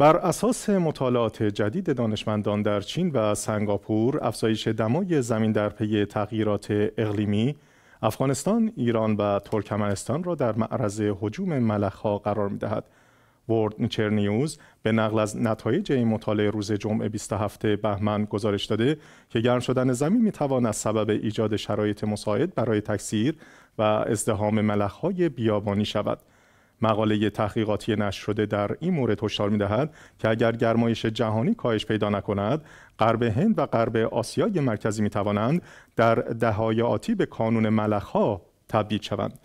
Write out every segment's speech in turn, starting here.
بر اساس مطالعات جدید دانشمندان در چین و سنگاپور، افزایش دمای زمین در پی تغییرات اقلیمی، افغانستان، ایران و ترکمنستان را در معرض حجوم ملخها قرار میدهد. ورد نیوز به نقل از نتایج این مطالعه روز جمعه 27 بهمن گزارش داده که گرم شدن زمین میتواند سبب ایجاد شرایط مساعد برای تکثیر و ازدهام ملخهای بیابانی شود. مقاله تحقیقاتی نشر شده در این مورد هشدار میدهد که اگر گرمایش جهانی کاهش پیدا نکند غرب هند و غرب آسیای مرکزی می در دهه‌های آتی به کانون ملخها تبدیل شوند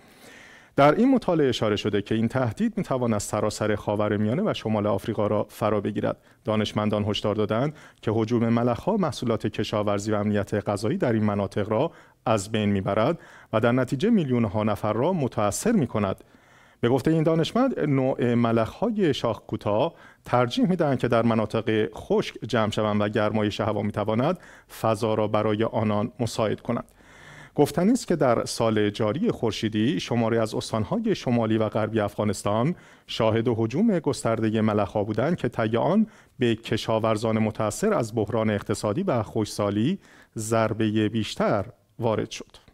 در این مطالعه اشاره شده که این تهدید از سراسر میانه و شمال آفریقا را فرا بگیرد دانشمندان هشدار دادند که حجوم ملخها محصولات کشاورزی و امنیت غذایی در این مناطق را از بین میبرد و در نتیجه میلیون ها نفر را متاثر می کند به گفته این دانشمند نوع های شاخ کوتاه ترجیح می‌دهند که در مناطق خشک جمع شوند و گرمایش هوا میتواند فضا را برای آنان مساعد کند گفتنی است که در سال جاری خورشیدی شماری از استانهای شمالی و غربی افغانستان شاهد هجوم گسترده ملخها بودند که طی آن به کشاورزان متاثر از بحران اقتصادی و خوشسالی ضربه بیشتر وارد شد